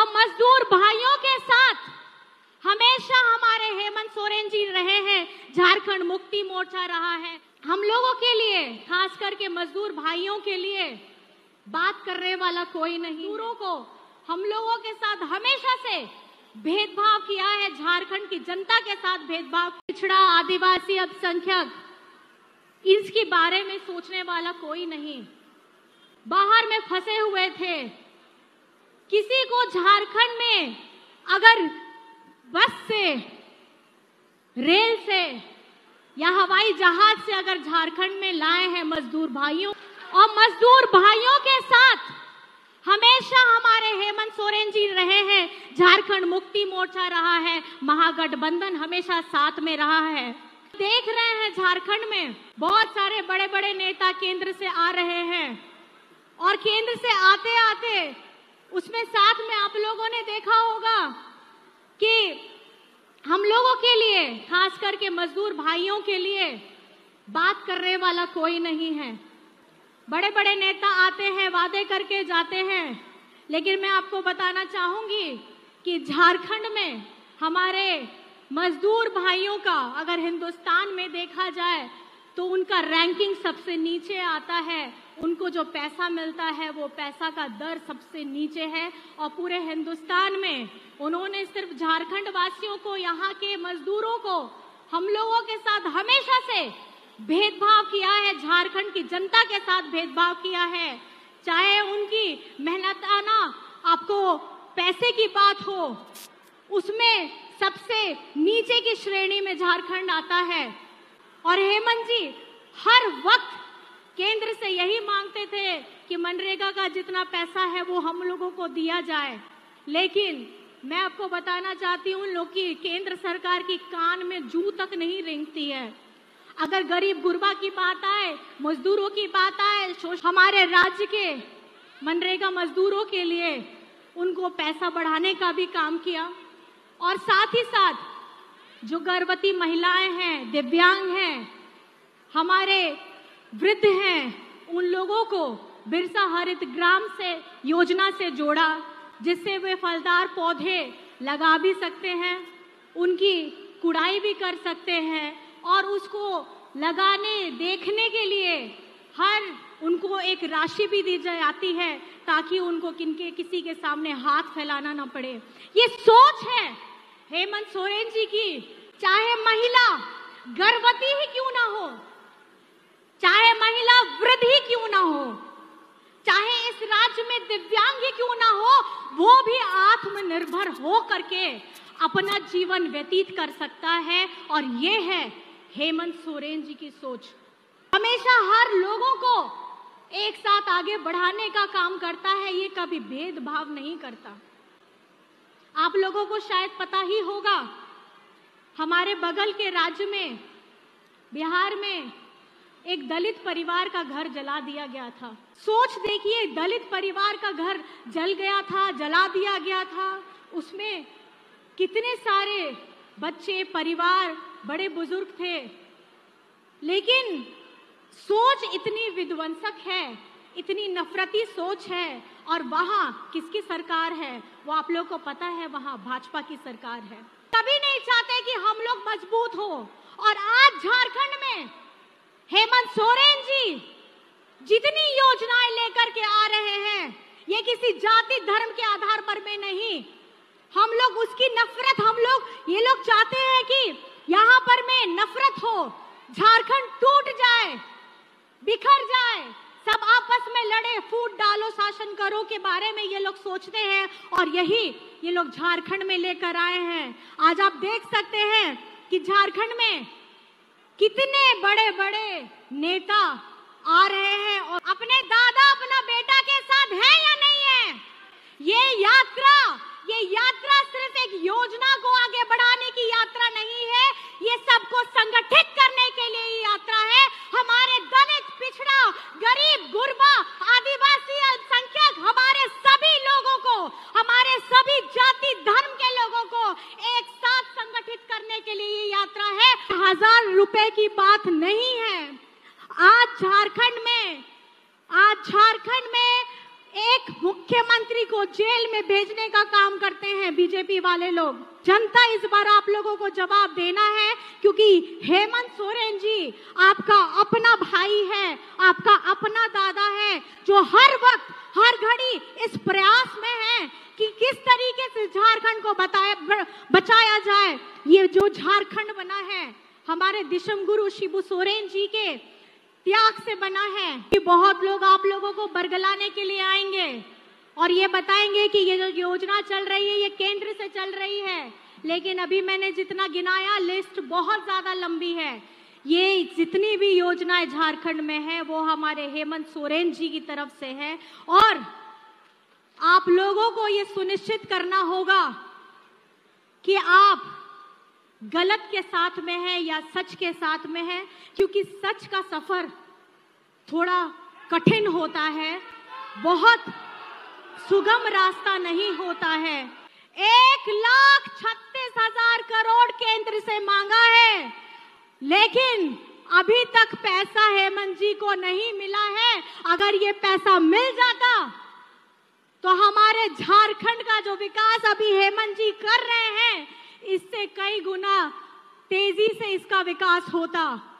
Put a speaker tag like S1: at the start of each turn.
S1: और मजदूर भाइयों के साथ हमेशा हमारे हेमंत सोरेन जी रहे हैं झारखंड मुक्ति मोर्चा रहा है हम लोगों के लिए खास करके मजदूर भाइयों के लिए बात करने वाला कोई नहीं मजदूरों को हम लोगों के साथ हमेशा से भेदभाव किया है झारखंड की जनता के साथ भेदभाव पिछड़ा आदिवासी अल्पसंख्यक इसके बारे में सोचने वाला कोई नहीं बाहर में फंसे हुए थे किसी को झारखंड में अगर बस से रेल से या हवाई जहाज से अगर झारखंड में लाए हैं मजदूर भाइयों और मजदूर भाइयों के साथ हमेशा हमारे हेमंत सोरेन जी रहे हैं झारखंड मुक्ति मोर्चा रहा है महागठबंधन हमेशा साथ में रहा है देख रहे हैं झारखंड में बहुत सारे बड़े बड़े नेता केंद्र से आ रहे हैं और केंद्र से आते आते उसमें साथ में आप लोगों ने देखा होगा कि हम लोगों के लिए खास करके मजदूर भाइयों के लिए बात करने वाला कोई नहीं है बड़े बड़े नेता आते हैं वादे करके जाते हैं लेकिन मैं आपको बताना चाहूंगी कि झारखंड में हमारे मजदूर भाइयों का अगर हिंदुस्तान में देखा जाए तो उनका रैंकिंग सबसे नीचे आता है उनको जो पैसा मिलता है वो पैसा का दर सबसे नीचे है और पूरे हिंदुस्तान में उन्होंने सिर्फ झारखंड वासियों को यहाँ के मजदूरों को हम लोगों के साथ हमेशा से भेदभाव किया है झारखंड की जनता के साथ भेदभाव किया है चाहे उनकी मेहनत आना आपको पैसे की बात हो उसमें सबसे नीचे की श्रेणी में झारखंड आता है और हेमंत जी हर वक्त केंद्र से यही मांगते थे कि मनरेगा का जितना पैसा है वो हम लोगों को दिया जाए लेकिन मैं आपको बताना चाहती हूँ लोग की केंद्र सरकार की कान में जू तक नहीं रेंगती है अगर गरीब गुरबा की बात आए मजदूरों की बात आए हमारे राज्य के मनरेगा मजदूरों के लिए उनको पैसा बढ़ाने का भी काम किया और साथ ही साथ जो गर्भवती महिलाएं हैं दिव्यांग हैं हमारे वृद्ध हैं उन लोगों को बिरसा हरित ग्राम से योजना से जोड़ा जिससे वे फलदार पौधे लगा भी सकते हैं उनकी कुड़ाई भी कर सकते हैं और उसको लगाने देखने के लिए हर उनको एक राशि भी दी जाती है ताकि उनको किनके किसी के सामने हाथ फैलाना ना पड़े ये सोच है हेमंत सोरेन जी की चाहे महिला गर्भवती ही क्यों ना हो चाहे महिला वृद्ध ही क्यों ना हो चाहे इस राज्य में दिव्यांग ही क्यों ना हो वो भी आत्मनिर्भर हो करके अपना जीवन व्यतीत कर सकता है और ये है हेमंत सोरेन जी की सोच हमेशा हर लोगों को एक साथ आगे बढ़ाने का काम करता है ये कभी भेदभाव नहीं करता आप लोगों को शायद पता ही होगा हमारे बगल के राज्य में बिहार में एक दलित परिवार का घर जला दिया गया था सोच देखिए दलित परिवार का घर जल गया था जला दिया गया था उसमें कितने सारे बच्चे परिवार बड़े बुजुर्ग थे लेकिन सोच इतनी विध्वंसक है इतनी नफरती सोच है और वहाँ किसकी सरकार है वो आप लोग को पता है वहाँ भाजपा की सरकार है कभी नहीं चाहते कि हम लोग मजबूत हो और आज झारखंड में हेमंत सोरेन जी जितनी योजनाएं लेकर के आ रहे हैं ये किसी जाति धर्म के आधार पर में नहीं हम लोग उसकी नफरत हम लोग ये लोग चाहते हैं कि यहाँ पर में नफरत हो झारखंड टूट जाए बिखर जाए सब आपस में लड़े फूट डालो शासन करो के बारे में ये लोग सोचते हैं और यही ये लोग झारखंड में लेकर आए हैं आज आप देख सकते हैं कि झारखंड में कितने बड़े बड़े नेता आ रहे हैं और अपने हजार रुपए की बात नहीं है आज झारखंड में आज झारखंड में एक मुख्यमंत्री को जेल में भेजने का काम करते हैं बीजेपी वाले लोग जनता इस बार आप लोगों को जवाब देना है क्योंकि हेमंत सोरेन जी आपका अपना भाई है आपका अपना दादा है जो हर वक्त हर घड़ी इस प्रयास में है कि किस तरीके से झारखंड को बताया बचाया जाए ये जो झारखंड बना है हमारे दिशम गुरु शिबू सोरेन जी के त्याग से बना है कि बहुत लोग आप लोगों को बरगलाने के लिए आएंगे और ये बताएंगे कि ये जो योजना चल रही है ये केंद्र से चल रही है लेकिन अभी मैंने जितना गिनाया लिस्ट बहुत ज़्यादा लंबी है ये जितनी भी योजनाएं झारखंड में है वो हमारे हेमंत सोरेन जी की तरफ से है और आप लोगों को ये सुनिश्चित करना होगा कि आप गलत के साथ में है या सच के साथ में है क्योंकि सच का सफर थोड़ा कठिन होता है बहुत सुगम रास्ता नहीं होता है एक लाख छत्तीस हजार करोड़ केंद्र से मांगा है लेकिन अभी तक पैसा हेमंत जी को नहीं मिला है अगर ये पैसा मिल जाता तो हमारे झारखंड का जो विकास अभी हेमंत जी कर रहे हैं इससे कई गुना तेजी से इसका विकास होता